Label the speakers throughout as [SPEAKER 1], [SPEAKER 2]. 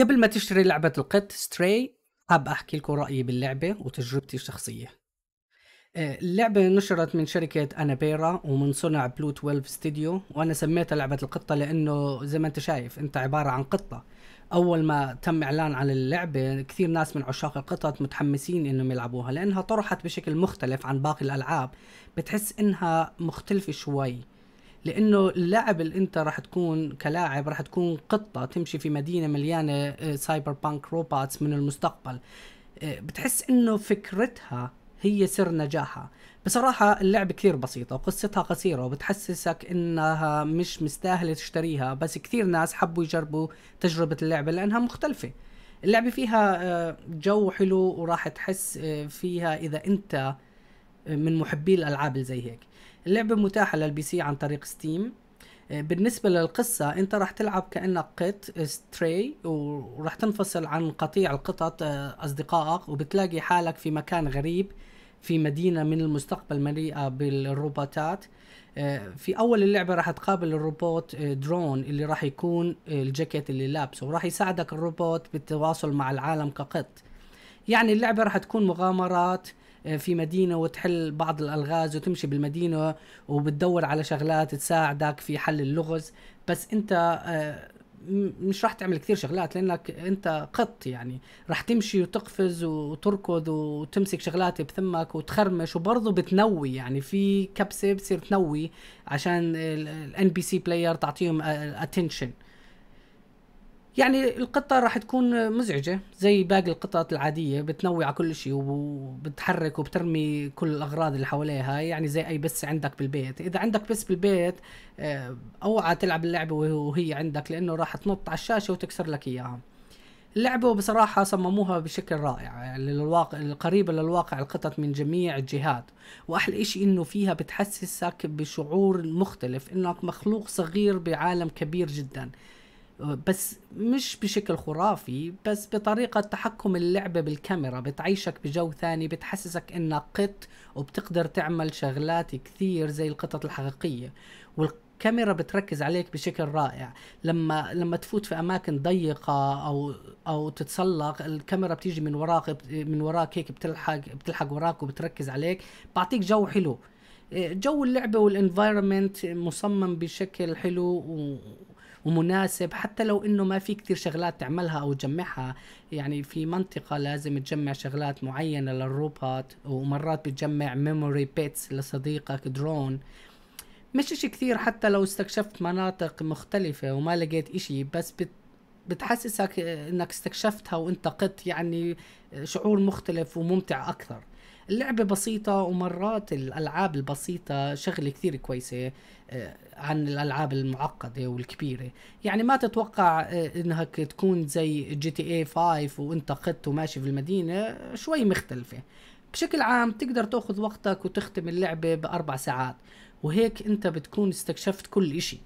[SPEAKER 1] قبل ما تشتري لعبة القط ستري حاب أحكي لكم رأيي باللعبة وتجربتي الشخصية آه، اللعبة نشرت من شركة أنابيرا ومن صنع بلو 12 ستوديو وأنا سميتها لعبة القطة لأنه زي ما أنت شايف أنت عبارة عن قطة أول ما تم إعلان عن اللعبة كثير ناس من عشاق القطط متحمسين إنهم يلعبوها لأنها طرحت بشكل مختلف عن باقي الألعاب بتحس إنها مختلفة شوي لانه اللعب اللي انت راح تكون كلاعب راح تكون قطه تمشي في مدينه مليانه سايبر بانك روبوتس من المستقبل آه، بتحس انه فكرتها هي سر نجاحها بصراحة اللعبة كثير بسيطة وقصتها قصيرة وبتحسسك انها مش مستاهلة تشتريها بس كثير ناس حبوا يجربوا تجربة اللعبة لانها مختلفة اللعبة فيها آه، جو حلو وراح تحس آه، فيها اذا انت من محبي الالعاب اللي زي هيك اللعبه متاحه للبي سي عن طريق ستيم آه، بالنسبة للقصة انت راح تلعب كأنك قط ستري آه، وراح تنفصل عن قطيع القطط آه، اصدقائك وبتلاقي حالك في مكان غريب في مدينة من المستقبل مليئة بالروبوتات في أول اللعبة راح تقابل الروبوت درون اللي راح يكون الجاكيت اللي لابسه وراح يساعدك الروبوت بالتواصل مع العالم كقط يعني اللعبة راح تكون مغامرات آه، في مدينه وتحل بعض الالغاز وتمشي بالمدينه وبتدور على شغلات تساعدك في حل اللغز بس انت آه، مش راح تعمل كثير شغلات لانك انت قط يعني راح تمشي وتقفز وتركض وتمسك شغلات بثمك وتخرمش وبرضه بتنوي يعني في كبسه بتصير تنوي عشان الان بي سي بلاير تعطيهم اتنشن آه، يعني القطه راح تكون مزعجه زي باقي القطط العاديه بتنوي على كل شيء وبتحرك وبترمي كل الاغراض اللي حواليها يعني زي اي بس عندك بالبيت اذا عندك بس بالبيت آه، اوعى تلعب اللعبه وهي عندك لانه راح تنط على الشاشه وتكسر لك اياها اللعبة بصراحة صمموها بشكل رائع للواقع القريبة للواقع القطط من جميع الجهات وأحلى إشي إنه فيها بتحسسك بشعور مختلف إنك مخلوق صغير بعالم كبير جدا بس مش بشكل خرافي بس بطريقة تحكم اللعبة بالكاميرا بتعيشك بجو ثاني بتحسسك انك قط وبتقدر تعمل شغلات كثير زي القطط الحقيقية والكاميرا بتركز عليك بشكل رائع لما لما تفوت في اماكن ضيقة او او تتسلق الكاميرا بتيجي من وراك من وراك هيك بتلحق بتلحق وراك وبتركز عليك بعطيك جو حلو جو اللعبة والانفايرمنت مصمم بشكل حلو و ومناسب حتى لو انه ما في كتير شغلات تعملها او تجمعها يعني في منطقه لازم تجمع شغلات معينه للروبوت ومرات بتجمع ميموري بيتس لصديقك درون مش اشي كثير حتى لو استكشفت مناطق مختلفة وما لقيت اشي بس بت بتحسسك انك استكشفتها وانت قط يعني شعور مختلف وممتع اكثر اللعبة بسيطة ومرات الألعاب البسيطة شغلة كثير كويسة آه، عن الألعاب المعقدة والكبيرة يعني ما تتوقع آه، إنك تكون زي جي تي اي 5 وانت خدت وماشي في المدينة شوي مختلفة بشكل عام تقدر تاخذ وقتك وتختم اللعبة بأربع ساعات وهيك انت بتكون استكشفت كل اشي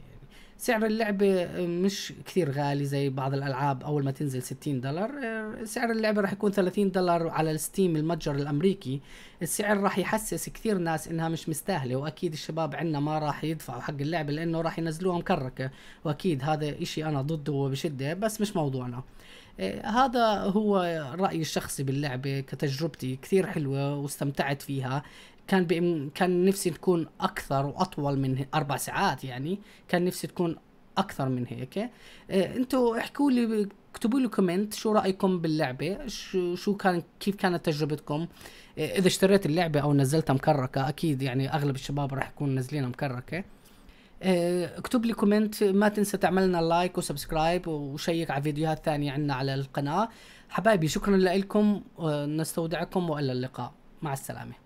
[SPEAKER 1] سعر اللعبة آه، مش كثير غالي زي بعض الألعاب أول ما تنزل 60 دولار آه، سعر اللعبة راح يكون 30 دولار على الستيم المتجر الأمريكي السعر راح يحسس كثير ناس إنها مش مستاهلة وأكيد الشباب عندنا ما راح يدفعوا حق اللعبة لأنه راح ينزلوها مكركة وأكيد هذا إشي أنا ضده وبشدة بس مش موضوعنا آه، هذا هو رأيي الشخصي باللعبة كتجربتي كثير حلوة واستمتعت فيها كان بإم... كان نفسي تكون أكثر وأطول من أربع ساعات يعني كان نفسي تكون أكثر من هيك آه، أنتوا احكوا لي اكتبوا لي كومنت شو رايكم باللعبه شو كان كيف كانت تجربتكم آه، اذا اشتريت اللعبه او نزلتها مكركه اكيد يعني اغلب الشباب راح يكون نازلينها مكركه آه، اكتب لي كومنت ما تنسى تعملنا لايك وسبسكرايب وشيك على فيديوهات ثانية عنا على القناة حبايبي شكرا لكم آه، نستودعكم والى اللقاء مع السلامة